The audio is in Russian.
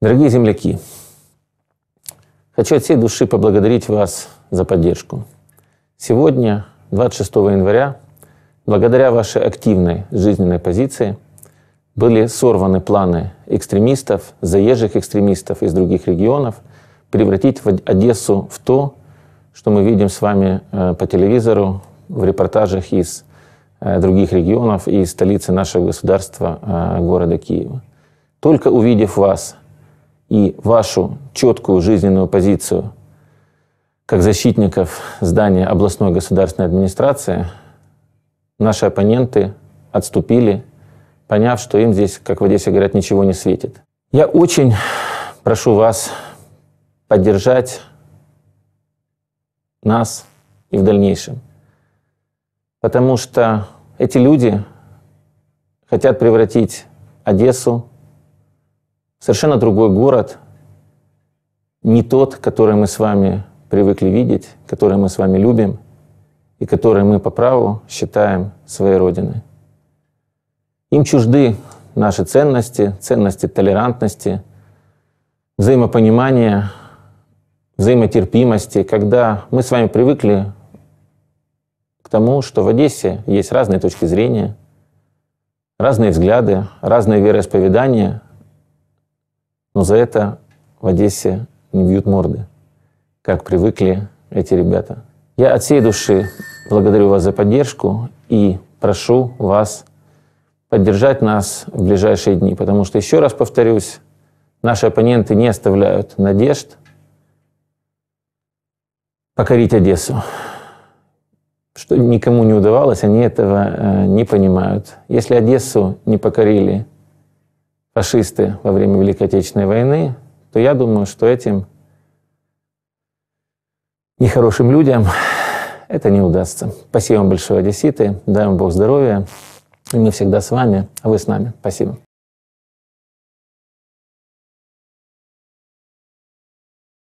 Дорогие земляки, хочу от всей души поблагодарить вас за поддержку. Сегодня, 26 января, благодаря вашей активной жизненной позиции были сорваны планы экстремистов, заезжих экстремистов из других регионов превратить в Одессу в то, что мы видим с вами э, по телевизору в репортажах из э, других регионов и из столицы нашего государства, э, города Киева. Только увидев вас – и вашу четкую жизненную позицию как защитников здания областной государственной администрации, наши оппоненты отступили, поняв, что им здесь, как в Одессе говорят, ничего не светит. Я очень прошу вас поддержать нас и в дальнейшем. Потому что эти люди хотят превратить Одессу совершенно другой город, не тот, который мы с вами привыкли видеть, который мы с вами любим и который мы по праву считаем своей родиной. Им чужды наши ценности, ценности толерантности, взаимопонимания, взаимотерпимости, когда мы с вами привыкли к тому, что в Одессе есть разные точки зрения, разные взгляды, разные вероисповедания, но за это в Одессе не бьют морды, как привыкли эти ребята. Я от всей души благодарю вас за поддержку и прошу вас поддержать нас в ближайшие дни, потому что, еще раз повторюсь, наши оппоненты не оставляют надежд покорить Одессу. Что никому не удавалось, они этого э, не понимают. Если Одессу не покорили фашисты во время Великой Отечественной войны, то я думаю, что этим нехорошим людям это не удастся. Спасибо вам большое, одесситы. Дай вам Бог здоровья. И мы всегда с вами, а вы с нами. Спасибо.